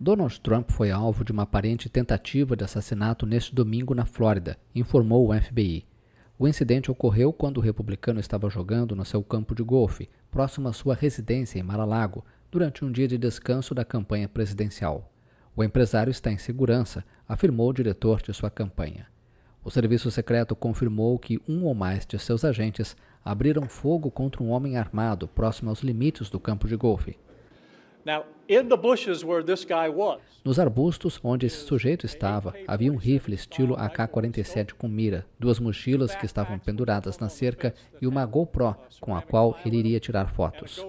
Donald Trump foi alvo de uma aparente tentativa de assassinato neste domingo na Flórida, informou o FBI. O incidente ocorreu quando o republicano estava jogando no seu campo de golfe, próximo à sua residência em Mar-a-Lago, durante um dia de descanso da campanha presidencial. O empresário está em segurança, afirmou o diretor de sua campanha. O serviço secreto confirmou que um ou mais de seus agentes abriram fogo contra um homem armado próximo aos limites do campo de golfe. Nos arbustos onde esse sujeito estava, havia um rifle estilo AK-47 com mira, duas mochilas que estavam penduradas na cerca e uma GoPro com a qual ele iria tirar fotos.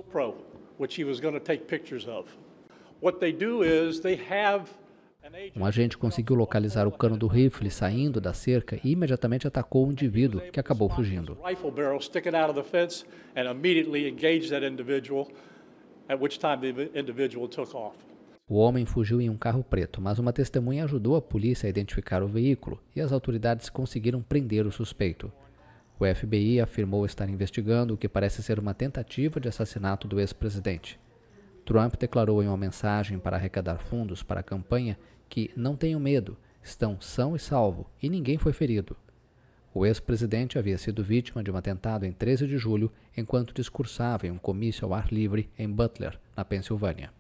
Um agente conseguiu localizar o cano do rifle saindo da cerca e imediatamente atacou o indivíduo, que acabou fugindo at which time the individual took off. O homem fugiu em um carro preto, mas uma testemunha ajudou a polícia a identificar o veículo e as autoridades conseguiram prender o suspeito. O FBI afirmou estar investigando o que parece ser uma tentativa de assassinato do ex-presidente. Trump declarou em uma mensagem para arrecadar fundos para a campanha que não tenham medo, estão são e salvo e ninguém foi ferido. O ex-presidente havia sido vítima de um atentado em 13 de julho enquanto discursava em um comício ao ar livre em Butler, na Pensilvânia.